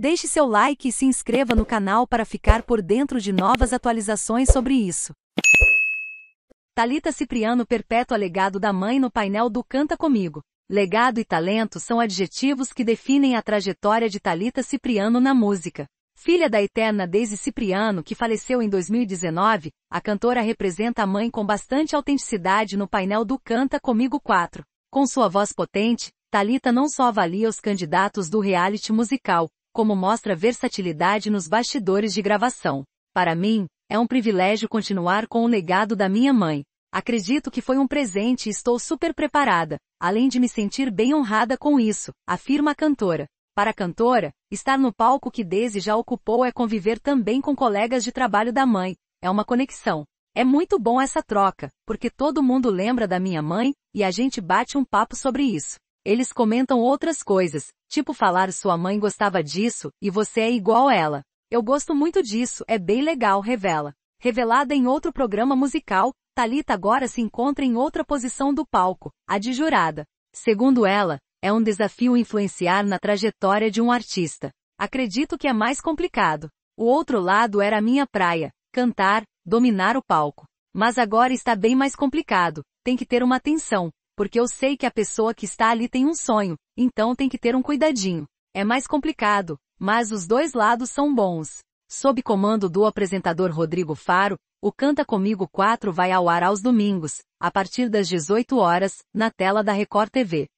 Deixe seu like e se inscreva no canal para ficar por dentro de novas atualizações sobre isso. Talita Cipriano perpétua legado da mãe no painel do Canta Comigo. Legado e talento são adjetivos que definem a trajetória de Talita Cipriano na música. Filha da eterna Daisy Cipriano, que faleceu em 2019, a cantora representa a mãe com bastante autenticidade no painel do Canta Comigo 4. Com sua voz potente, Talita não só avalia os candidatos do reality musical, como mostra versatilidade nos bastidores de gravação. Para mim, é um privilégio continuar com o legado da minha mãe. Acredito que foi um presente e estou super preparada, além de me sentir bem honrada com isso, afirma a cantora. Para a cantora, estar no palco que Daisy já ocupou é conviver também com colegas de trabalho da mãe, é uma conexão. É muito bom essa troca, porque todo mundo lembra da minha mãe, e a gente bate um papo sobre isso. Eles comentam outras coisas, tipo falar sua mãe gostava disso, e você é igual ela. Eu gosto muito disso, é bem legal, revela. Revelada em outro programa musical, Talita agora se encontra em outra posição do palco, a de jurada. Segundo ela, é um desafio influenciar na trajetória de um artista. Acredito que é mais complicado. O outro lado era a minha praia, cantar, dominar o palco. Mas agora está bem mais complicado, tem que ter uma atenção porque eu sei que a pessoa que está ali tem um sonho, então tem que ter um cuidadinho. É mais complicado, mas os dois lados são bons. Sob comando do apresentador Rodrigo Faro, o Canta Comigo 4 vai ao ar aos domingos, a partir das 18 horas, na tela da Record TV.